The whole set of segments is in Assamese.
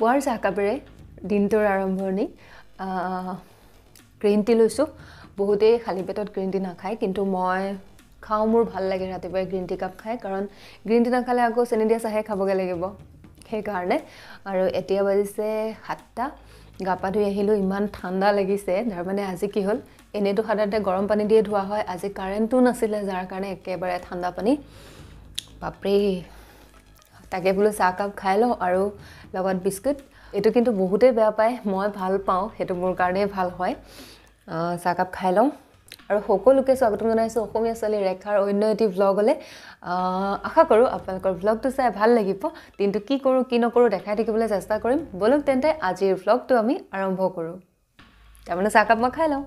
পুৱাৰ জাকাবেৰে দিনটোৰ আৰম্ভণি গ্ৰীণ টি লৈছোঁ বহুতেই খালী পেটত গ্ৰীণ টি নাখায় কিন্তু মই খাওঁ মোৰ ভাল লাগে ৰাতিপুৱাই গ্ৰীণ টি কাপ খাই কাৰণ গ্ৰীণ টি নাখালে আকৌ চেনি দিয়া চাহে খাবগৈ লাগিব সেইকাৰণে আৰু এতিয়া বাজিছে সাতটা গা পা ধুই আহিলোঁ ইমান ঠাণ্ডা লাগিছে তাৰমানে আজি কি হ'ল এনেইতো সাধাৰণতে গৰম পানী দিয়ে ধোৱা হয় আজি কাৰেণ্টো নাছিলে যাৰ কাৰণে একেবাৰে ঠাণ্ডা পানী বাপৰি তাকে বোলো চাহকাপ খাই লওঁ আৰু লগত বিস্কুট এইটো কিন্তু বহুতেই বেয়া পায় মই ভাল পাওঁ সেইটো মোৰ কাৰণেই ভাল হয় চাহকাপ খাই লওঁ আৰু সকলোকে স্বাগতম জনাইছোঁ অসমীয়া ছোৱালী ৰেখাৰ অন্য এটি ব্লগলৈ আশা কৰোঁ আপোনালোকৰ ব্লগটো চাই ভাল লাগিব দিনটো কি কৰোঁ কি নকৰোঁ দেখাই থাকিবলৈ চেষ্টা কৰিম বলক তেন্তে আজিৰ ব্লগটো আমি আৰম্ভ কৰোঁ তাৰমানে চাহকাপ মই খাই লওঁ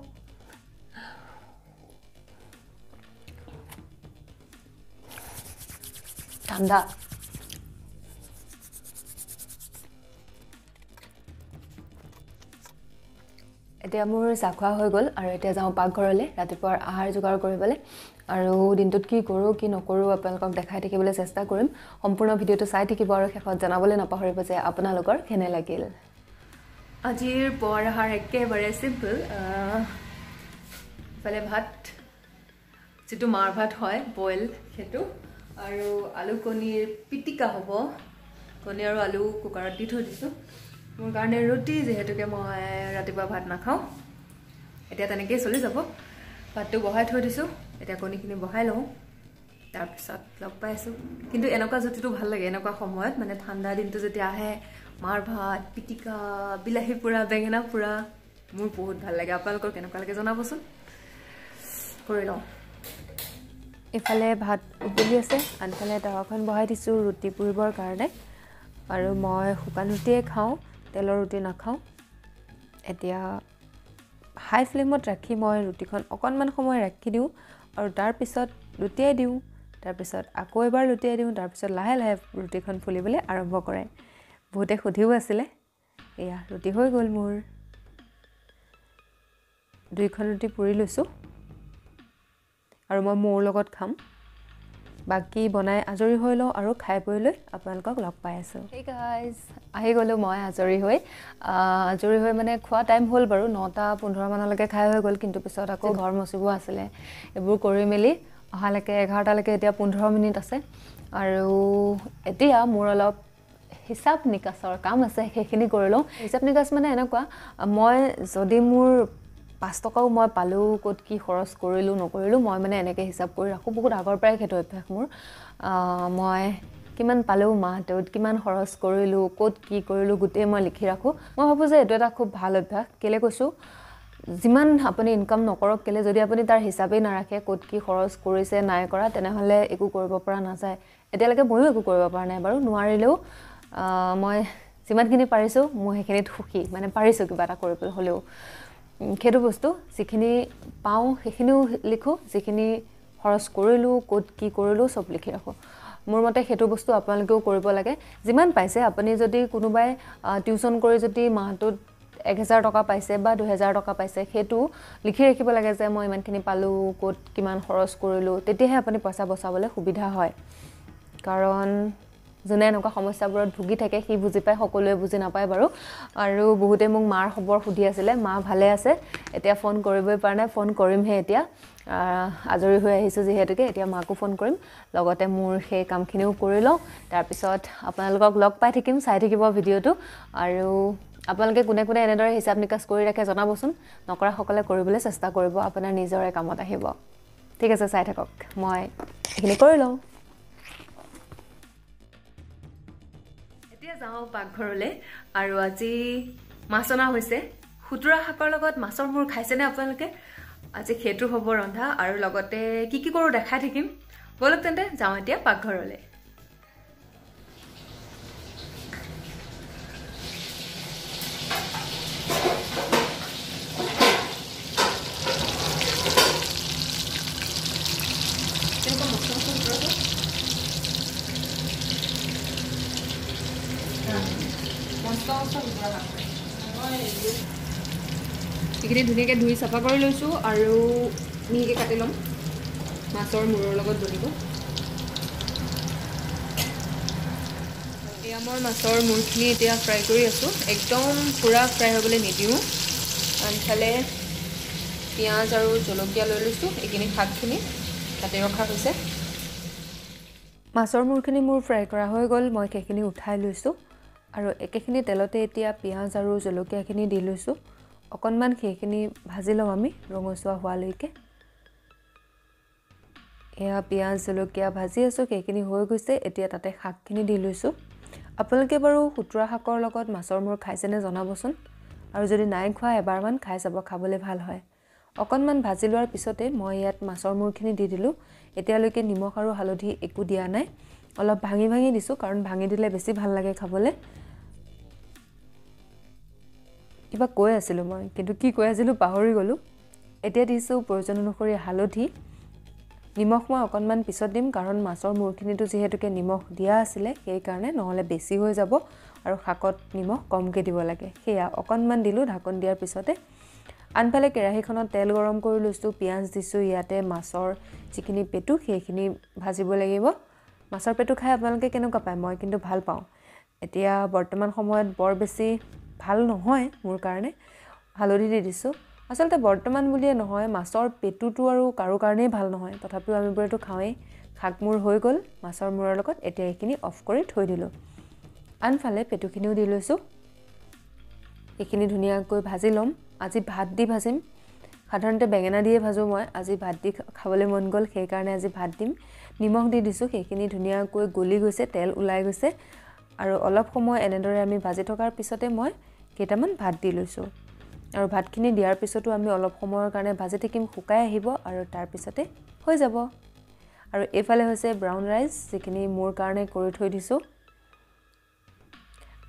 ঠাণ্ডা এতিয়া মোৰ চাহ খোৱা হৈ গ'ল আৰু এতিয়া যাওঁ পাকঘৰলৈ ৰাতিপুৱাৰ আহাৰ যোগাৰ কৰিবলৈ আৰু দিনটোত কি কৰোঁ কি নকৰোঁ আপোনালোকক দেখাই থাকিবলৈ চেষ্টা কৰিম সম্পূৰ্ণ ভিডিঅ'টো চাই থাকিব আৰু শেষত জনাবলৈ নাপাহৰিব যে আপোনালোকৰ কেনে লাগিল আজিৰ পোৱাৰ আহাৰ একেবাৰে চিম্পল ইফালে ভাত যিটো মাৰ ভাত হয় বইল সেইটো আৰু আলু কণীৰ পিটিকা হ'ব কণী আৰু আলু কুকাৰত দি থৈ দিছোঁ মোৰ কাৰণে ৰুটি যিহেতুকে মই ৰাতিপুৱা ভাত নাখাওঁ এতিয়া তেনেকেই চলি যাব ভাতটো বহাই থৈ দিছোঁ এতিয়া কণীখিনি বহাই লওঁ তাৰপিছত লগ পাই আছোঁ কিন্তু এনেকুৱা জুতিটো ভাল লাগে এনেকুৱা সময়ত মানে ঠাণ্ডা দিনটো যেতিয়া আহে মাৰ ভাত পিটিকা বিলাহী পোৰা বেঙেনা পোৰা মোৰ বহুত ভাল লাগে আপোনালোকক কেনেকুৱা লাগে জনাবচোন কৰি লওঁ এইফালে ভাত উতলি আছে আনফালে তাৱাখন বহাই দিছোঁ ৰুটি পুৰিবৰ কাৰণে আৰু মই শুকান ৰুটিয়ে খাওঁ তেলৰ ৰুটি নাখাওঁ এতিয়া হাই ফ্লেমত ৰাখি মই ৰুটিখন অকণমান সময় ৰাখি দিওঁ আৰু তাৰপিছত লুটিয়াই দিওঁ তাৰপিছত আকৌ এবাৰ লুটিয়াই দিওঁ তাৰপিছত লাহে লাহে ৰুটিখন ফুলিবলৈ আৰম্ভ কৰে বহুতে সুধিও আছিলে এয়া ৰুটি হৈ গ'ল মোৰ দুইখন ৰুটি পুৰি লৈছোঁ আৰু মই মোৰ লগত খাম বাকী বনাই আজৰি হৈ লওঁ আৰু খাই বৈ লৈ আপোনালোকক লগ পাই আছো আহি গ'লোঁ মই আজৰি হৈ আজৰি হৈ মানে খোৱা টাইম হ'ল বাৰু নটা পোন্ধৰ মানলৈকে খাই হৈ গ'ল কিন্তু পিছত আকৌ ঘৰ মচিব আছিলে এইবোৰ কৰি মেলি অহালৈকে এঘাৰটালৈকে এতিয়া পোন্ধৰ মিনিট আছে আৰু এতিয়া মোৰ অলপ হিচাপ নিকাচৰ কাম আছে সেইখিনি কৰি লওঁ হিচাপ নিকাচ মানে এনেকুৱা মই যদি মোৰ পাঁচ টকাও মই পালোঁ ক'ত কি খৰচ কৰিলোঁ নকৰিলোঁ মই মানে এনেকৈ হিচাপ কৰি ৰাখোঁ বহুত আগৰ পৰাই সেইটো অভ্যাস মোৰ মই কিমান পালোঁ মাহটোত কিমান খৰচ কৰিলোঁ ক'ত কি কৰিলোঁ গোটেই মই লিখি ৰাখোঁ মই ভাবোঁ যে এইটো এটা খুব ভাল অভ্যাস কেলৈ কৈছোঁ যিমান আপুনি ইনকাম নকৰক কেলৈ যদি আপুনি তাৰ হিচাপেই নাৰাখে ক'ত কি খৰচ কৰিছে নাই কৰা তেনেহ'লে একো কৰিব পৰা নাযায় এতিয়ালৈকে ময়ো একো কৰিব পৰা নাই বাৰু নোৱাৰিলেও মই যিমানখিনি পাৰিছোঁ মোৰ সেইখিনিত সুখী মানে পাৰিছোঁ কিবা এটা কৰিবলৈ হ'লেও সেইটো বস্তু যিখিনি পাওঁ সেইখিনিও লিখোঁ যিখিনি খৰচ কৰিলোঁ ক'ত কি কৰিলোঁ চব লিখি ৰাখোঁ মোৰ মতে সেইটো বস্তু আপোনালোকেও কৰিব লাগে যিমান পাইছে আপুনি যদি কোনোবাই টিউচন কৰি যদি মাহটোত এক হেজাৰ টকা পাইছে বা দুহেজাৰ টকা পাইছে সেইটো লিখি ৰাখিব লাগে যে মই ইমানখিনি পালোঁ ক'ত কিমান খৰচ কৰিলোঁ তেতিয়াহে আপুনি পইচা বচাবলৈ সুবিধা হয় কাৰণ যোনে এনেকুৱা সমস্যাবোৰত ভুগি থাকে সি বুজি পায় সকলোৱে বুজি নাপায় বাৰু আৰু বহুতে মোক মাৰ খবৰ সুধি আছিলে মা ভালে আছে এতিয়া ফোন কৰিবই পৰা নাই ফোন কৰিমহে এতিয়া আজৰি হৈ আহিছোঁ যিহেতুকে এতিয়া মাকো ফোন কৰিম লগতে মোৰ সেই কামখিনিও কৰি লওঁ তাৰপিছত আপোনালোকক লগ পাই থাকিম চাই থাকিব ভিডিঅ'টো আৰু আপোনালোকে কোনে কোনে এনেদৰে হিচাপ নিকাচ কৰি ৰাখে জনাবচোন নকৰাসকলে কৰিবলৈ চেষ্টা কৰিব আপোনাৰ নিজৰে কামত আহিব ঠিক আছে চাই থাকক মই সেইখিনি কৰি লওঁ যাওঁ পাকঘৰলৈ আৰু আজি মাছ অনা হৈছে খুতুৰা শাকৰ লগত মাছৰ মূৰ খাইছেনে আপোনালোকে আজি সেইটো হ'ব ৰন্ধা আৰু লগতে কি কি কৰোঁ দেখাই থাকিম ব'লক তেন্তে যাওঁ এতিয়া পাকঘৰলৈ এইখিনি ধুনীয়াকৈ ধুই চাফা কৰি লৈছোঁ আৰু মিহিকৈ কাটি ল'ম মাছৰ মূৰৰ লগত ধৰিব এয়া মই মাছৰ মূৰখিনি এতিয়া ফ্ৰাই কৰি আছোঁ একদম পূৰা ফ্ৰাই হ'বলৈ নিদিওঁ আনফালে পিঁয়াজ আৰু জলকীয়া লৈ লৈছোঁ এইখিনি শাকখিনি তাতে ৰখা হৈছে মাছৰ মূৰখিনি মোৰ ফ্ৰাই কৰা হৈ গ'ল মই সেইখিনি উঠাই লৈছোঁ আৰু একেখিনি তেলতে এতিয়া পিঁয়াজ আৰু জলকীয়াখিনি দি লৈছোঁ অকণমান সেইখিনি ভাজি ল'ম আমি ৰঙচুৱা হোৱালৈকে এয়া পিঁয়াজ জলকীয়া ভাজি আছোঁ সেইখিনি হৈ গৈছে এতিয়া তাতে শাকখিনি দি লৈছোঁ আপোনালোকে বাৰু সোতোৰা শাকৰ লগত মাছৰ মূৰ খাইছেনে জনাবচোন আৰু যদি নাই খোৱা এবাৰমান খাই চাব খাবলৈ ভাল হয় অকণমান ভাজি লোৱাৰ পিছতে মই ইয়াত মাছৰ মূৰখিনি দি দিলোঁ এতিয়ালৈকে নিমখ আৰু হালধি একো দিয়া নাই অলপ ভাঙি ভাঙি দিছোঁ কাৰণ ভাঙি দিলে বেছি ভাল লাগে খাবলৈ কিবা কৈ আছিলোঁ মই কিন্তু কি কৈ আছিলোঁ পাহৰি গ'লোঁ এতিয়া দিছোঁ প্ৰয়োজন অনুসৰি হালধি নিমখ মই অকণমান পিছত দিম কাৰণ মাছৰ মূৰখিনিটো যিহেতুকে নিমখ দিয়া আছিলে সেইকাৰণে নহ'লে বেছি হৈ যাব আৰু শাকত নিমখ কমকৈ দিব লাগে সেয়া অকণমান দিলোঁ ঢাকোন দিয়াৰ পিছতে আনফালে কেৰাহীখনত তেল গৰম কৰি লৈছোঁ পিঁয়াজ দিছোঁ ইয়াতে মাছৰ যিখিনি পেটু সেইখিনি ভাজিব লাগিব মাছৰ পেটু খাই আপোনালোকে কেনেকুৱা পায় মই কিন্তু ভাল পাওঁ এতিয়া বৰ্তমান সময়ত বৰ বেছি ভাল নহয় মোৰ কাৰণে হালধি দি দিছোঁ আচলতে বৰ্তমান বুলিয়ে নহয় মাছৰ পেটুটো আৰু কাৰো কাৰণেই ভাল নহয় তথাপিও আমি আমিবোৰেতো খাওঁৱেই শাক মূৰ হৈ গ'ল মাছৰ মূৰৰ লগত এতিয়া এইখিনি অফ কৰি থৈ দিলোঁ আনফালে পেটুখিনিও দি লৈছোঁ এইখিনি ধুনীয়াকৈ ভাজি ল'ম আজি ভাত দি ভাজিম সাধাৰণতে বেঙেনা দিয়ে ভাজোঁ মই আজি ভাত দি খাবলৈ মন গ'ল সেইকাৰণে আজি ভাত দিম নিমখ দি দিছোঁ সেইখিনি ধুনীয়াকৈ গলি গৈছে তেল ওলাই গৈছে আৰু অলপ সময় এনেদৰে আমি ভাজি থকাৰ পিছতে মই কেইটামান ভাত দি লৈছোঁ আৰু ভাতখিনি দিয়াৰ পিছতো আমি অলপ সময়ৰ কাৰণে ভাজি থাকিম শুকাই আহিব আৰু তাৰপিছতে হৈ যাব আৰু এইফালে হৈছে ব্ৰাউন ৰাইচ যিখিনি মোৰ কাৰণে কৰি থৈ দিছোঁ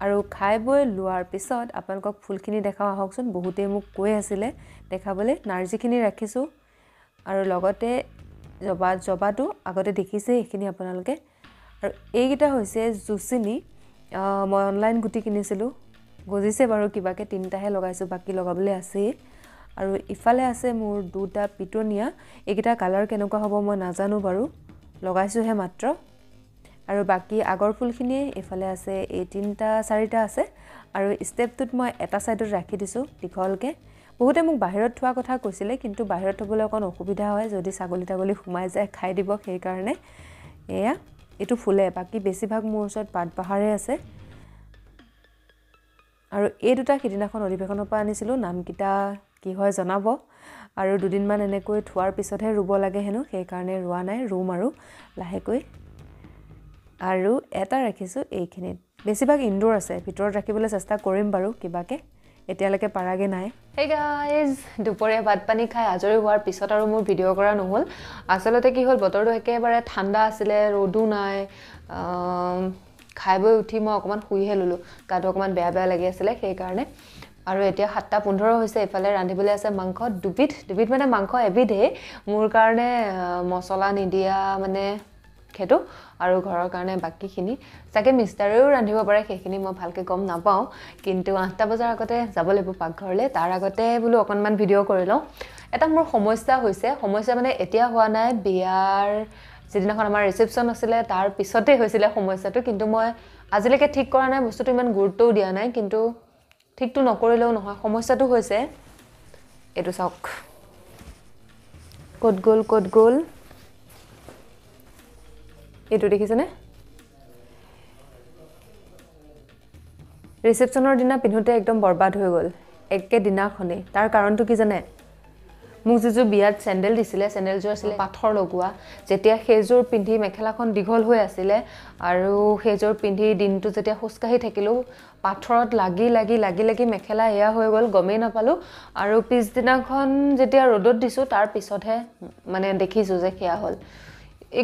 আৰু খাই বৈ লোৱাৰ পিছত আপোনালোকক ফুলখিনি দেখাওঁ আহকচোন বহুতেই মোক কৈ আছিলে দেখাবলৈ নাৰ্জীখিনি ৰাখিছোঁ আৰু লগতে জবা জবাটো আগতে দেখিছেই সেইখিনি আপোনালোকে আৰু এইকেইটা হৈছে জুচিনি মই অনলাইন গুটি কিনিছিলোঁ গজিছে বাৰু কিবাকে তিনিটাহে লগাইছোঁ বাকী লগাবলৈ আছেই আৰু ইফালে আছে মোৰ দুটা পিটনীয়া এইকেইটা কালাৰ কেনেকুৱা হ'ব মই নাজানো বাৰু লগাইছোঁহে মাত্ৰ আৰু বাকী আগৰ ফুলখিনিয়ে এইফালে আছে এই তিনিটা চাৰিটা আছে আৰু ষ্টেপটোত মই এটা ছাইডত ৰাখি দিছোঁ দীঘলকৈ বহুতে মোক বাহিৰত থোৱা কথা কৈছিলে কিন্তু বাহিৰত থ'বলৈ অকণ অসুবিধা হয় যদি ছাগলী তাগলী সোমাই যায় খাই দিব সেইকাৰণে এয়া এইটো ফুলে বাকী বেছিভাগ মোৰ ওচৰত পাত পাহাৰে আছে আৰু এই দুটা সিদিনাখন অধিৱেশনৰ পৰা আনিছিলোঁ নামকেইটা কি হয় জনাব আৰু দুদিনমান এনেকৈ থোৱাৰ পিছতহে ৰুব লাগে হেনো সেইকাৰণে ৰোৱা নাই ৰুম আৰু লাহেকৈ আৰু এটা ৰাখিছোঁ এইখিনিত বেছিভাগ ইনডোৰ আছে ভিতৰত ৰাখিবলৈ চেষ্টা কৰিম বাৰু কিবাকৈ এতিয়ালৈকে পাৰাগৈ নাই সেই দুপৰীয়া ভাত পানী খাই আজৰি হোৱাৰ পিছত আৰু মোৰ ভিডিঅ' কৰা নহ'ল আচলতে কি হ'ল বতৰটো একেবাৰে ঠাণ্ডা আছিলে ৰ'দো নাই খাই বৈ উঠি মই অকণমান শুইহে ল'লোঁ গাটো অকণমান বেয়া বেয়া লাগি আছিলে সেইকাৰণে আৰু এতিয়া সাতটা পোন্ধৰ হৈছে এইফালে ৰান্ধিবলৈ আছে মাংস দুবিধ দুবিধ মানে মাংস এবিধেই মোৰ কাৰণে মছলা নিদিয়া মানে সেইটো আৰু ঘৰৰ কাৰণে বাকীখিনি চাগে মিষ্টাৰেও ৰান্ধিব পাৰে সেইখিনি মই ভালকৈ গম নাপাওঁ কিন্তু আঠটা বজাৰ আগতে যাব লাগিব পাকঘৰলৈ তাৰ আগতে বোলো অকণমান ভিডিঅ' কৰি লওঁ এটা মোৰ সমস্যা হৈছে সমস্যা মানে এতিয়া হোৱা নাই বিয়াৰ যিদিনাখন আমাৰ ৰিচেপশ্যন আছিলে তাৰ পিছতে হৈছিলে সমস্যাটো কিন্তু মই আজিলৈকে ঠিক কৰা নাই বস্তুটো ইমান গুৰুত্বও দিয়া নাই কিন্তু ঠিকটো নকৰিলেও নহয় সমস্যাটো হৈছে এইটো চাওক ক'ত গ'ল ক'ত গ'ল এইটো দেখিছেনে ৰিচেপশ্যনৰ দিনা পিন্ধোতে একদম বৰবাদ হৈ গ'ল একেদিনাখনেই তাৰ কাৰণটো কি জানে মোক যিযোৰ বিয়াত চেণ্ডেল দিছিলে চেণ্ডেলযোৰ আছিলে পাথৰ লগোৱা যেতিয়া সেইযোৰ পিন্ধি মেখেলাখন দীঘল হৈ আছিলে আৰু সেইযোৰ পিন্ধি দিনটো যেতিয়া খোজকাঢ়ি থাকিলোঁ পাথৰত লাগি লাগি লাগি লাগি মেখেলা সেয়া হৈ গ'ল গমেই নাপালোঁ আৰু পিছদিনাখন যেতিয়া ৰ'দত দিছোঁ তাৰ পিছতহে মানে দেখিছোঁ যে সেয়া হ'ল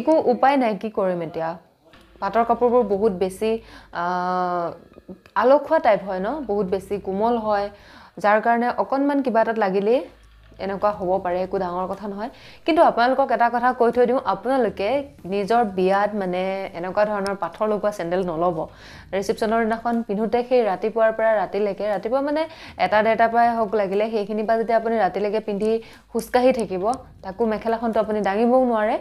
একো উপায় নাই কি কৰিম এতিয়া পাটৰ কাপোৰবোৰ বহুত বেছি আলসুৱা টাইপ হয় ন বহুত বেছি কোমল হয় যাৰ কাৰণে অকণমান কিবা এটাত লাগিলেই এনেকুৱা হ'ব পাৰে একো ডাঙৰ কথা নহয় কিন্তু আপোনালোকক এটা কথা কৈ থৈ দিওঁ আপোনালোকে নিজৰ বিয়াত মানে এনেকুৱা ধৰণৰ পাথৰ লগোৱা চেণ্ডেল নল'ব ৰিচিপশ্যনৰ দিনাখন পিন্ধোতে সেই ৰাতিপুৱাৰ পৰা ৰাতিলৈকে ৰাতিপুৱা মানে এটা ডেৰটাৰ পৰাই হওক লাগিলে সেইখিনিৰ পৰা যেতিয়া আপুনি ৰাতিলৈকে পিন্ধি খোজকাঢ়ি থাকিব তাকো মেখেলাখনটো আপুনি দাঙিবও নোৱাৰে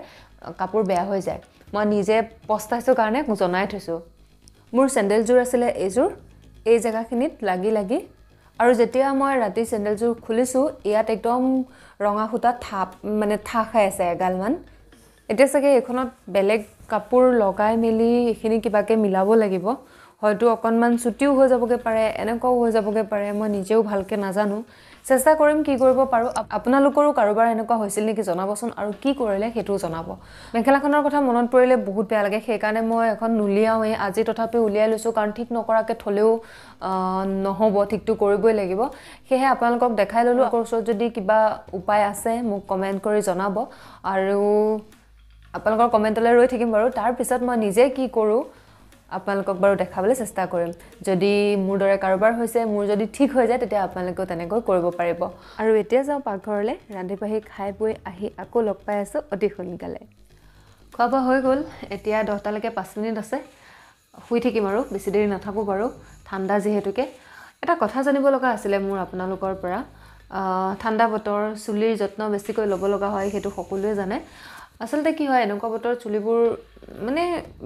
কাপোৰ বেয়া হৈ যায় মই নিজে পস্তাইছোঁ কাৰণে জনাই থৈছোঁ মোৰ চেণ্ডেলযোৰ আছিলে এইযোৰ এই জেগাখিনিত লাগি লাগি আৰু যেতিয়া মই ৰাতি চেণ্ডেলযোৰ খুলিছোঁ ইয়াত একদম ৰঙা সূতা থাপ মানে থাক খাই আছে এগালমান এতিয়া চাগে এইখনত বেলেগ কাপোৰ লগাই মেলি এইখিনি কিবাকৈ মিলাব লাগিব হয়তো অকণমান ছুটিও হৈ যাবগৈ পাৰে এনেকুৱাও হৈ যাবগৈ পাৰে মই নিজেও ভালকৈ নাজানো চেষ্টা কৰিম কি কৰিব পাৰোঁ আপোনালোকৰো কাৰোবাৰ এনেকুৱা হৈছিল নেকি জনাবচোন আৰু কি কৰিলে সেইটোও জনাব মেখেলাখনৰ কথা মনত পৰিলে বহুত বেয়া লাগে সেইকাৰণে মই এখন নুলিয়াওঁৱেই আজি তথাপিও উলিয়াই লৈছোঁ কাৰণ ঠিক নকৰাকৈ থ'লেও নহ'ব ঠিকটো কৰিবই লাগিব সেয়েহে আপোনালোকক দেখাই ল'লোঁ আকৌ ওচৰত যদি কিবা উপায় আছে মোক কমেণ্ট কৰি জনাব আৰু আপোনালোকৰ কমেণ্টলৈ ৰৈ থাকিম বাৰু তাৰপিছত মই নিজে কি কৰোঁ আপোনালোকক বাৰু দেখাবলৈ চেষ্টা কৰিম যদি মোৰ দৰে কাৰোবাৰ হৈছে মোৰ যদি ঠিক হৈ যায় তেতিয়া আপোনালোকেও তেনেকৈ কৰিব পাৰিব আৰু এতিয়া যাওঁ পাকঘৰলৈ ৰান্ধি বাঢ়ি খাই বৈ আহি আকৌ লগ পাই আছোঁ অতি সোনকালে খোৱা বোৱা হৈ গ'ল এতিয়া দহটালৈকে পাঁচ মিনিট আছে শুই থাকিম আৰু বেছি দেৰি নাথাকোঁ বাৰু ঠাণ্ডা যিহেতুকে এটা কথা জানিব লগা আছিলে মোৰ আপোনালোকৰ পৰা ঠাণ্ডা বতৰ চুলিৰ যত্ন বেছিকৈ ল'ব লগা হয় সেইটো সকলোৱে জানে আচলতে কি হয় এনেকুৱা বতৰত চুলিবোৰ মানে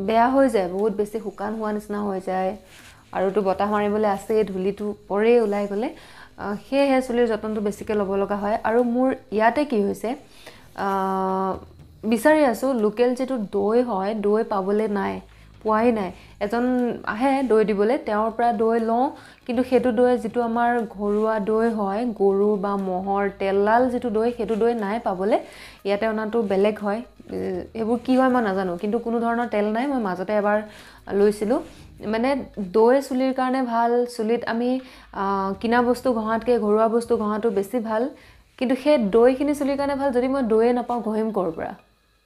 বেয়া হৈ যায় বহুত বেছি শুকান হোৱা নিচিনা হৈ যায় আৰুতো বতাহ মাৰিবলৈ আছেই ধূলিটো পৰে ওলাই গ'লে সেয়েহে চুলিৰ যতনটো বেছিকৈ ল'ব লগা হয় আৰু মোৰ ইয়াতে কি হৈছে বিচাৰি আছোঁ লোকেল যিটো দৈ হয় দৈ পাবলৈ নাই পোৱাই নাই এজন আহে দৈ দিবলৈ তেওঁৰ পৰা দৈ লওঁ কিন্তু সেইটো দৈ যিটো আমাৰ ঘৰুৱা দৈ হয় গৰু বা ম'হৰ তেললাল যিটো দৈ সেইটো দৈ নাই পাবলৈ ইয়াতে অনাটো বেলেগ হয় সেইবোৰ কি হয় মই নাজানো কিন্তু কোনো ধৰণৰ তেল নাই মই মাজতে এবাৰ লৈছিলোঁ মানে দৈ চুলিৰ কাৰণে ভাল চুলিত আমি কিনা বস্তু ঘঁহাতকৈ ঘৰুৱা বস্তু ঘঁহাটো বেছি ভাল কিন্তু সেই দৈখিনি চুলিৰ কাৰণে ভাল যদি মই দৈয়ে নাপাওঁ ঘঁহিম ক'ৰ পৰা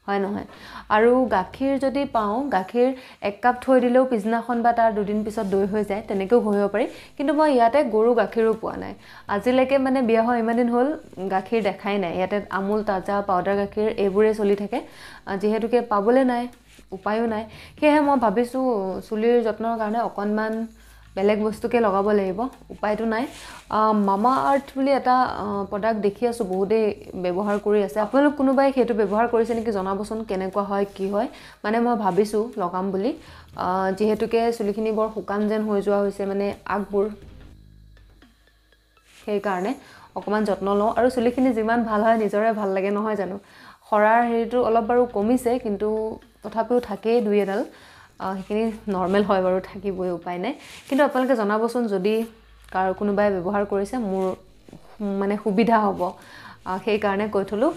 হয় নহয় আৰু গাখীৰ যদি পাওঁ গাখীৰ এক কাপ থৈ দিলেও পিছদিনাখন বা তাৰ দুদিন পিছত দৈ হৈ যায় তেনেকৈও ঘঁহিব পাৰি কিন্তু মই ইয়াতে গৰু গাখীৰো পোৱা নাই আজিলৈকে মানে বিয়া হোৱা ইমান দিন হ'ল গাখীৰ দেখাই নাই ইয়াতে আমুল তাজা পাউদাৰ গাখীৰ এইবোৰেই চলি থাকে যিহেতুকে পাবলৈ নাই উপায়ো নাই সেয়েহে মই ভাবিছোঁ চুলিৰ যত্নৰ কাৰণে অকণমান বেলেগ বস্তুকে লগাব লাগিব উপায়টো নাই মামা আৰ্থ বুলি এটা প্ৰডাক্ট দেখি আছোঁ বহুতেই ব্যৱহাৰ কৰি আছে আপোনালোক কোনোবাই সেইটো ব্যৱহাৰ কৰিছে নেকি জনাবচোন কেনেকুৱা হয় কি হয় মানে মই ভাবিছোঁ লগাম বুলি যিহেতুকে চুলিখিনি বৰ শুকান যেন হৈ যোৱা হৈছে মানে আগবোৰ সেইকাৰণে অকণমান যত্ন লওঁ আৰু চুলিখিনি যিমান ভাল হয় নিজৰে ভাল লাগে নহয় জানো সৰাৰ হেৰিটো অলপ বাৰু কমিছে কিন্তু তথাপিও থাকেই দুই এডাল সেইখিনি নৰ্মেল হয় বাৰু থাকিবই উপায় নাই কিন্তু আপোনালোকে জনাবচোন যদি কাৰো কোনোবাই ব্যৱহাৰ কৰিছে মোৰ মানে সুবিধা হ'ব সেইকাৰণে কৈ থ'লোঁ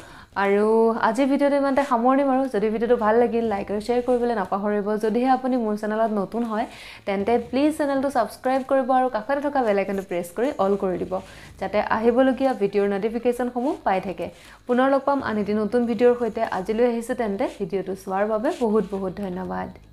আৰু আজিৰ ভিডিঅ'টো ইমানতে সামৰণি বাৰু যদি ভিডিঅ'টো ভাল লাগিল লাইক আৰু শ্বেয়াৰ কৰিবলৈ নাপাহৰিব যদিহে আপুনি মোৰ চেনেলত নতুন হয় তেন্তে প্লিজ চেনেলটো ছাবস্ক্ৰাইব কৰিব আৰু কাষতে থকা বেলাইকনটো প্ৰেছ কৰি অল কৰি দিব যাতে আহিবলগীয়া ভিডিঅ'ৰ ন'টিফিকেশ্যনসমূহ পাই থাকে পুনৰ লগ পাম আন এটি নতুন ভিডিঅ'ৰ সৈতে আজিলৈ আহিছোঁ তেন্তে ভিডিঅ'টো চোৱাৰ বাবে বহুত বহুত ধন্যবাদ